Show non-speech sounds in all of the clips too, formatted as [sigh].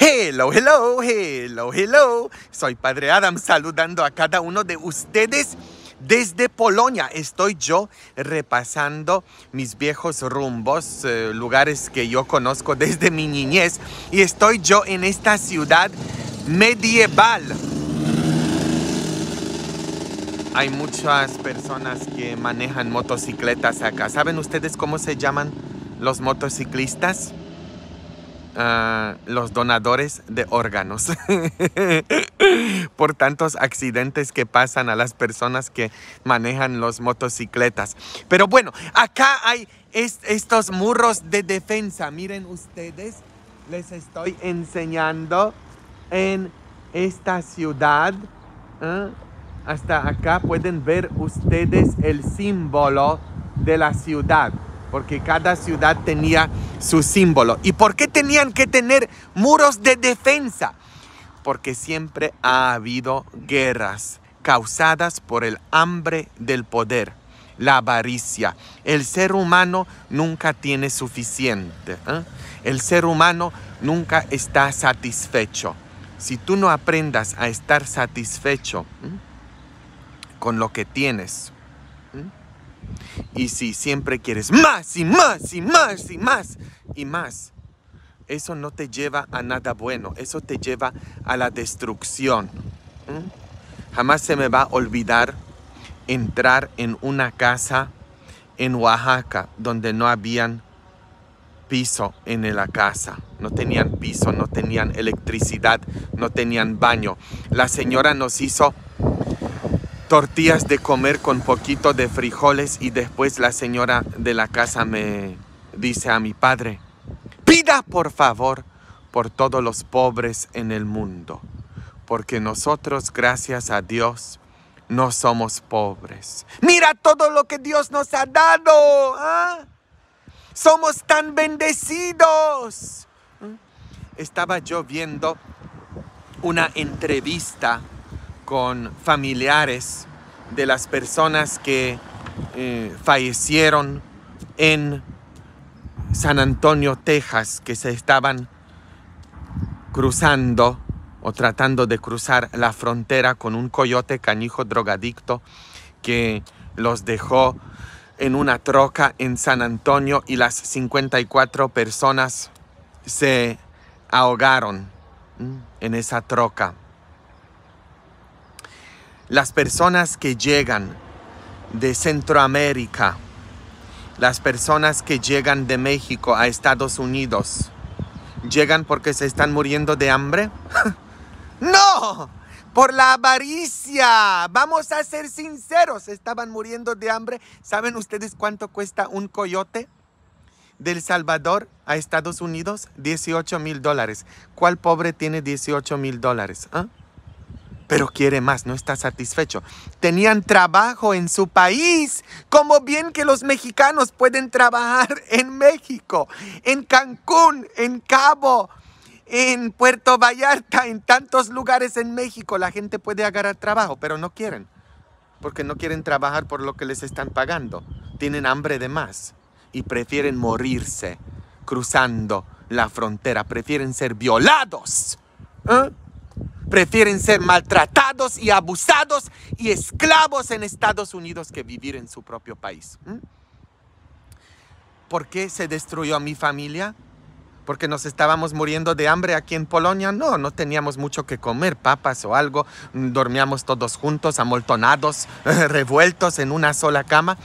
Hello, hello, hello, hello. Soy Padre Adam saludando a cada uno de ustedes. Desde Polonia estoy yo repasando mis viejos rumbos, eh, lugares que yo conozco desde mi niñez. Y estoy yo en esta ciudad medieval. Hay muchas personas que manejan motocicletas acá. ¿Saben ustedes cómo se llaman los motociclistas? Ah, los donadores de órganos [laughs] por tantos accidentes que pasan a las personas que manejan los motocicletas. Pero bueno, acá hay estos murros de defensa. Miren ustedes, les estoy enseñando en esta ciudad. ¿eh? Hasta acá pueden ver ustedes el símbolo de la ciudad porque cada ciudad tenía su símbolo. ¿Y por qué tenían que tener muros de defensa? Porque siempre ha habido guerras causadas por el hambre del poder, la avaricia. El ser humano nunca tiene suficiente. ¿eh? El ser humano nunca está satisfecho. Si tú no aprendas a estar satisfecho ¿eh? con lo que tienes, ¿eh? Y si siempre quieres más y más y más y más y más, eso no te lleva a nada bueno, eso te lleva a la destrucción. ¿Mm? Jamás se me va a olvidar entrar en una casa en Oaxaca donde no habían piso en la casa. No tenían piso, no tenían electricidad, no tenían baño. La señora nos hizo tortillas de comer con poquito de frijoles y después la señora de la casa me dice a mi padre, pida por favor por todos los pobres en el mundo, porque nosotros, gracias a Dios, no somos pobres. Mira todo lo que Dios nos ha dado. ¿ah? Somos tan bendecidos. ¿Mm? Estaba yo viendo una entrevista con familiares de las personas que eh, fallecieron en San Antonio, Texas, que se estaban cruzando o tratando de cruzar la frontera con un coyote cañijo drogadicto que los dejó en una troca en San Antonio y las 54 personas se ahogaron en esa troca las personas que llegan de Centroamérica, las personas que llegan de México a Estados Unidos, llegan porque se están muriendo de hambre? [laughs] ¡No! Por la avaricia. Vamos a ser sinceros, estaban muriendo de hambre. ¿Saben ustedes cuánto cuesta un coyote? del Salvador a Estados Unidos, 18 mil dólares. ¿Cuál pobre tiene 18 mil dólares? Ah? pero quiere más, no está satisfecho. Tenían trabajo en su país. como bien que los mexicanos pueden trabajar [laughs] en México, en Cancún, en Cabo, en Puerto Vallarta, en tantos lugares en México. La gente puede agarrar trabajo, pero no quieren, porque no quieren trabajar por lo que les están pagando. Tienen hambre de más y prefieren morirse cruzando la frontera, prefieren ser violados. ¿Eh? prefieren ser maltratados y abusados y esclavos en Estados Unidos que vivir en su propio país. ¿Mm? ¿Por qué se destruyó a mi familia? porque nos estábamos muriendo de hambre aquí en Polonia. No, no teníamos mucho que comer, papas o algo. Dormíamos todos juntos, amoltonados, [laughs] revueltos en una sola cama.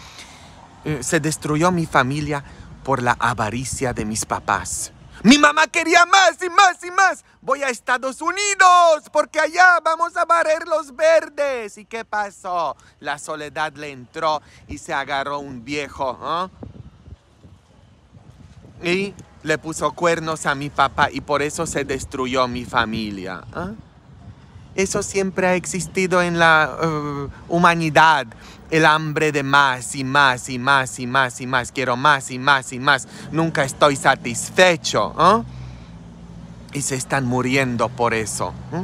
Eh, se destruyó mi familia por la avaricia de mis papás. Mi mamá quería más y más y más. Voy a Estados Unidos porque allá vamos a barrer los verdes. ¿Y qué pasó? La soledad le entró y se agarró un viejo. ¿ah? Y le puso cuernos a mi papá y por eso se destruyó mi familia. ¿ah? Eso siempre ha existido en la eh, humanidad el hambre de más y más y más y más y más. Quiero más y más y más. Nunca estoy satisfecho. ¿eh? Y se están muriendo por eso. ¿eh?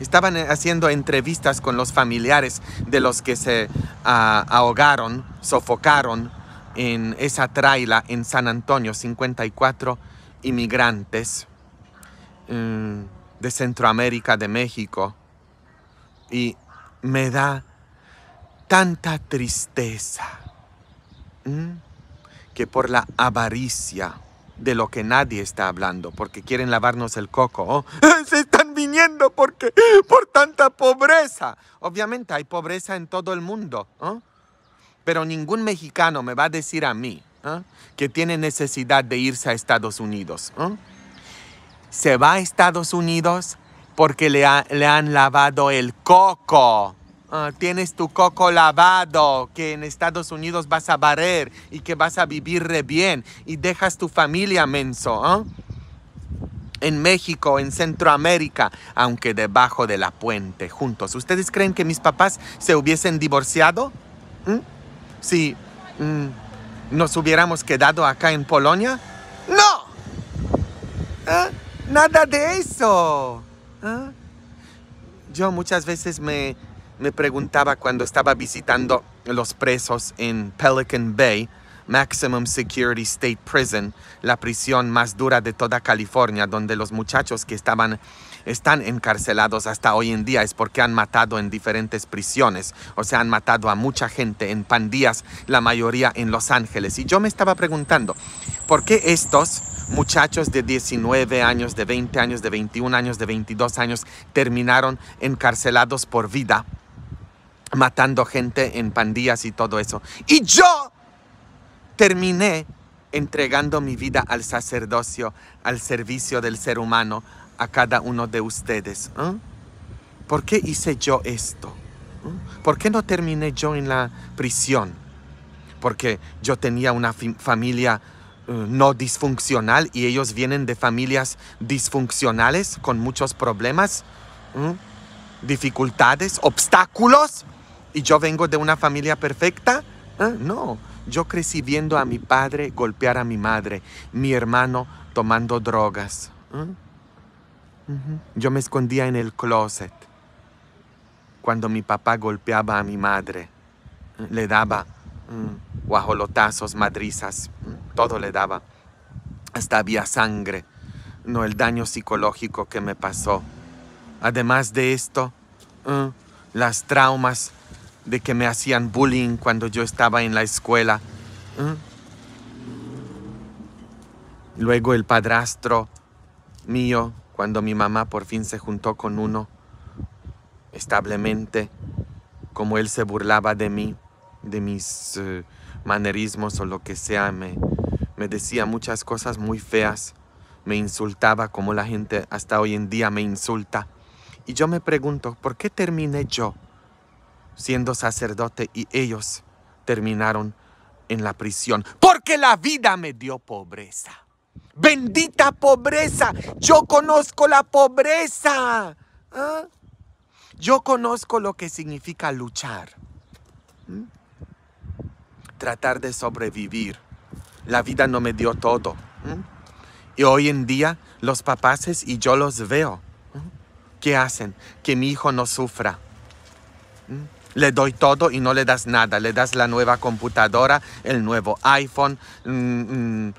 Estaban haciendo entrevistas con los familiares de los que se ah, ahogaron, sofocaron en esa traila en San Antonio, 54 inmigrantes eh, de Centroamérica, de México. Y me da tanta tristeza que por la avaricia de lo que nadie está hablando, porque quieren lavarnos el coco. Oh, [laughs] se están viniendo porque, por tanta pobreza. Obviamente hay pobreza en todo el mundo, ¿eh? pero ningún mexicano me va a decir a mí ¿eh? que tiene necesidad de irse a Estados Unidos. ¿eh? Se va a Estados Unidos porque le han lavado el coco. Ah, tienes tu coco lavado, que en Estados Unidos vas a barrer y que vas a vivir re bien y dejas tu familia menso. ¿ah? En México, en Centroamérica, aunque debajo de la puente, juntos. ¿Ustedes creen que mis papás se hubiesen divorciado? ¿Mm? Si mm, nos hubiéramos quedado acá en Polonia? ¡No! ¿Ah? Nada de eso. Yo muchas veces me me preguntaba cuando estaba visitando los presos en Pelican Bay, Maximum Security State Prison, la prisión más dura de toda California, donde los muchachos que estaban están encarcelados hasta hoy en día es porque han matado en diferentes prisiones, o sea, han matado a mucha gente en pandillas, la mayoría en Los Ángeles. Y yo me estaba preguntando, ¿por qué estos muchachos de 19 años, de 20 años, de 21 años, de 22 años terminaron encarcelados por vida? matando gente en pandillas y todo eso. Y yo terminé entregando mi vida al sacerdocio, al servicio del ser humano, a cada uno de ustedes. ¿eh? ¿Por qué hice yo esto? ¿Eh? ¿Por qué no terminé yo en la prisión? Porque yo tenía una familia eh, no disfuncional y ellos vienen de familias disfuncionales con muchos problemas, dificultades, obstáculos y yo vengo de una familia perfecta. ¿eh? No, yo crecí viendo a mi padre golpear a mi madre, mi hermano tomando drogas. ¿eh? Yo me escondía en el closet cuando mi papá golpeaba a mi madre. ¿eh? Le daba mm, guajolotazos, madrizas, mm, todo le daba. Hasta había sangre, no el daño psicológico que me pasó. Además de esto, las traumas de que me hacían bullying cuando yo estaba en la escuela. ¿Mm? Luego el padrastro mío, cuando mi mamá por fin se juntó con uno, establemente, como él se burlaba de mí, de mis eh, manerismos o lo que sea, me decía muchas cosas muy feas, me insultaba como la gente hasta hoy en día me insulta. Y yo me pregunto, ¿por qué terminé yo? siendo sacerdote y ellos terminaron en la prisión. Porque la vida me dio pobreza. Bendita pobreza. Yo conozco la pobreza. ¿Ah? Yo conozco lo que significa luchar. ¿Mm? Tratar de sobrevivir. La vida no me dio todo. ¿Mm? Y hoy en día los papaces y yo los veo. ¿Mm? ¿Qué hacen? Que mi hijo no sufra le doy todo y no le das nada. Le das la nueva computadora, el nuevo iPhone, mm, mm,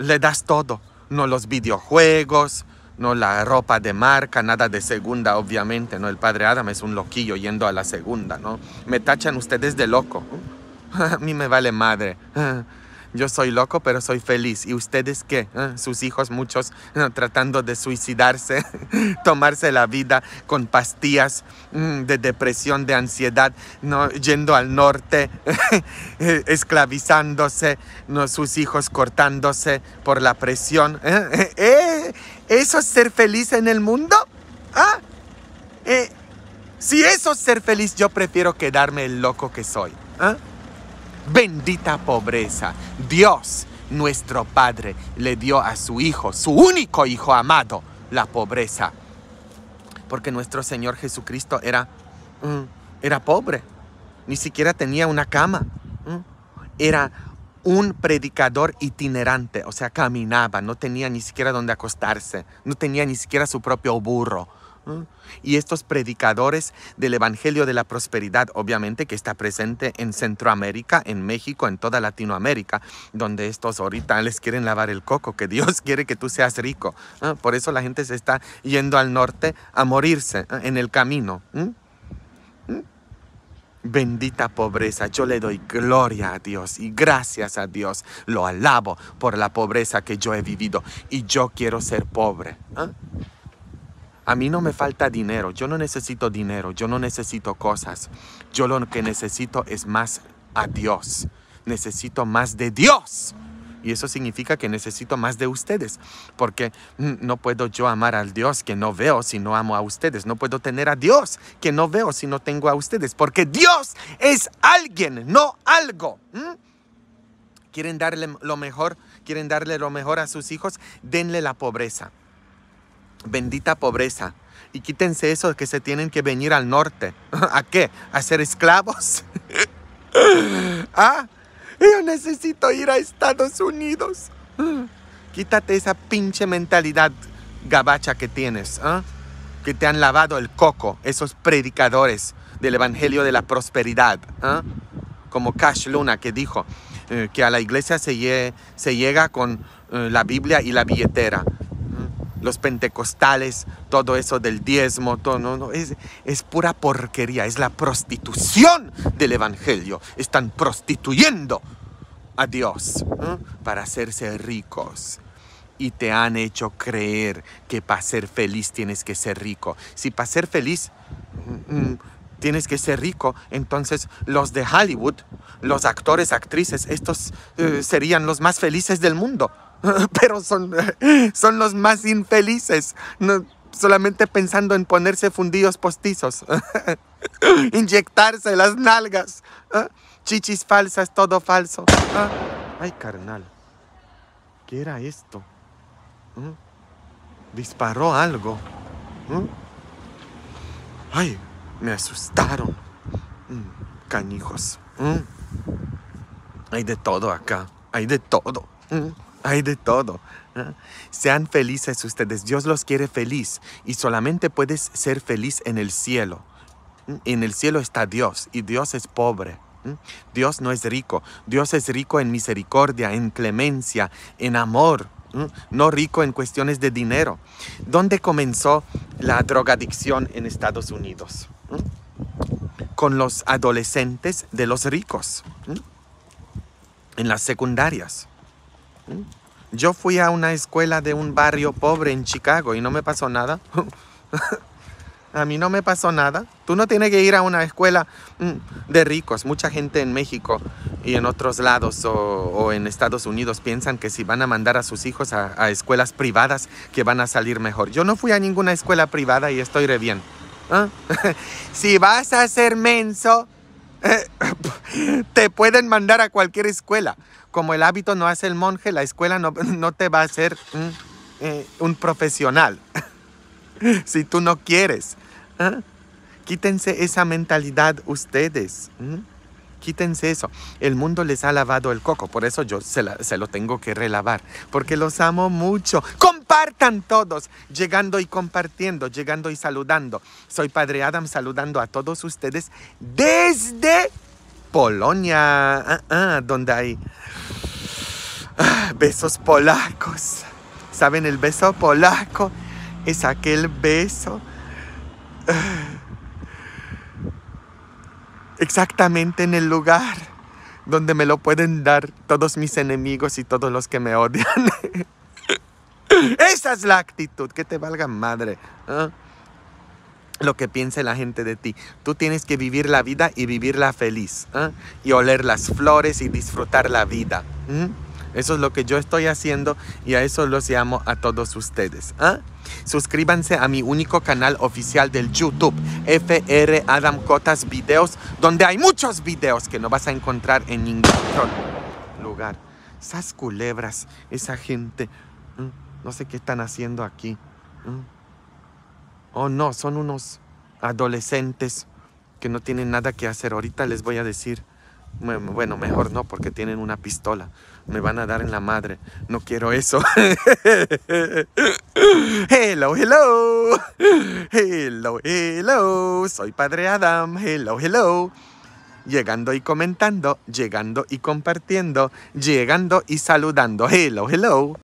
le das todo. No los videojuegos, no la ropa de marca, nada de segunda, obviamente. No, el padre Adam es un loquillo yendo a la segunda, ¿no? Me tachan ustedes de loco. [laughs] a mí me vale madre. [laughs] yo soy loco, pero soy feliz. ¿Y ustedes qué? ¿Eh? Sus hijos, muchos ¿no? ¿eh? tratando de suicidarse, [laughs] tomarse la vida con pastillas mm, de depresión, de ansiedad, ¿no? yendo al norte, [laughs] eh, esclavizándose, ¿no? sus hijos cortándose por la presión. [laughs] ¿Eso es ser feliz en el mundo? ¿Ah? si eso es ser feliz, yo prefiero quedarme el loco que soy. ¿ah? Bendita pobreza. Dios, nuestro Padre, le dio a su Hijo, su único Hijo amado, la pobreza. Porque nuestro Señor Jesucristo era, mm, era pobre. Ni siquiera tenía una cama. Mm. Era un predicador itinerante, o sea, caminaba, no tenía ni siquiera donde acostarse, no tenía ni siquiera su propio burro ¿Mm? Y estos predicadores del Evangelio de la Prosperidad, obviamente que está presente en Centroamérica, en México, en toda Latinoamérica, donde estos ahorita les quieren lavar el coco, que Dios [laughs] quiere que tú seas rico. ¿eh? Por eso la gente se está yendo al norte a morirse ¿eh? en el camino. ¿Mm? ¿Mm? Bendita pobreza, yo le doy gloria a Dios y gracias a Dios. Lo alabo por la pobreza que yo he vivido y yo quiero ser pobre. ¿eh? A mí no me falta dinero, yo no necesito dinero, yo no necesito cosas. Yo lo que necesito es más a Dios. Necesito más de Dios. Y eso significa que necesito más de ustedes, porque mm, no puedo yo amar al Dios que no veo si no amo a ustedes. No puedo tener a Dios que no veo si no tengo a ustedes, porque Dios es alguien, no algo. ¿Quieren darle lo mejor? ¿Quieren darle lo mejor a sus hijos? Denle la pobreza. Bendita pobreza. Y quítense eso que se tienen que venir al norte. [laughs] ¿A qué? ¿A ser esclavos? [laughs] ah, yo necesito ir a Estados Unidos. [gasps] Quítate esa pinche mentalidad gabacha que tienes, ¿ah? que te han lavado el coco esos predicadores del Evangelio de la Prosperidad, ¿ah? como Cash Luna que dijo eh, que a la iglesia se, se llega con eh, la Biblia y la billetera los pentecostales, todo eso del diezmo, todo, no, es, pura porquería, es la prostitución del Evangelio. Están prostituyendo a Dios para hacerse ricos. Y te han hecho creer que para ser feliz tienes que ser rico. Si para ser feliz mm, mm, tienes que ser rico, entonces los de Hollywood, los actores, actrices, estos eh, serían los más felices del mundo. [laughs] pero son, [laughs] son los más infelices, solamente pensando en ponerse fundidos postizos, [laughs] inyectarse las nalgas, ¿eh? chichis falsas, todo falso. ¿eh? Ay, carnal, ¿qué era esto? ¿Mm? Disparó algo. ¿Mm? Ay, me asustaron. ¿Mm? Canijos. Hay de todo acá, hay de todo hay de todo. ¿eh? Sean felices ustedes. Dios los quiere feliz y solamente puedes ser feliz en el cielo. Mm, en el cielo está Dios y Dios es pobre. ¿eh? Dios no es rico. Dios es rico en misericordia, en clemencia, en amor. ¿eh? No rico en cuestiones de dinero. ¿Dónde comenzó la drogadicción en Estados Unidos? Con los adolescentes de los ricos. En las secundarias. Yo fui a una escuela de un barrio pobre en Chicago y no me pasó nada. [laughs] a mí no me pasó nada. Tú no tienes que ir a una escuela mm, de ricos. Mucha gente en México y en otros lados o, en Estados Unidos piensan que si van a mandar a sus hijos a, escuelas privadas que van a salir mejor. Yo no fui a ninguna escuela privada y estoy re bien. ¿Ah? [laughs] si vas a ser menso, [laughs] te pueden mandar a cualquier escuela como el hábito no hace el monje, la escuela no, [laughs] te va a hacer un, eh, profesional [laughs] si tú no quieres. ¿eh? Quítense esa mentalidad ustedes. ¿eh? Quítense eso. El mundo les ha lavado el coco, por eso yo se, lo tengo que relavar, porque los amo mucho. Compartan todos, llegando y compartiendo, llegando y saludando. Soy Padre Adam saludando a todos ustedes desde Polonia, ah, ah, donde hay besos polacos. ¿Saben? El beso polaco es aquel beso eh, exactamente en el lugar donde me lo pueden dar todos mis enemigos y todos los que me odian. [laughs] Esa es la actitud, que te valga madre. ¿ah? Lo que piense la gente de ti. Tú tienes que vivir la vida y vivirla feliz. ¿ah? Y oler las flores y disfrutar la vida. Eso es lo que yo estoy haciendo y a eso los llamo a todos ustedes. ¿ah? Suscríbanse a mi único canal oficial del YouTube, FR Adam Cotas Videos, donde hay muchos videos que no vas a encontrar en ningún otro lugar. Esas culebras, esa gente, no sé qué están haciendo aquí. Oh no, son unos adolescentes que no tienen nada que hacer. Ahorita les voy a decir. Bueno, mejor no, porque tienen una pistola. Me van a dar en la madre. No quiero eso. [laughs] hello, hello. Hello, hello. Soy Padre Adam. Hello, hello. Llegando y comentando, llegando y compartiendo, llegando y saludando. Hello, hello.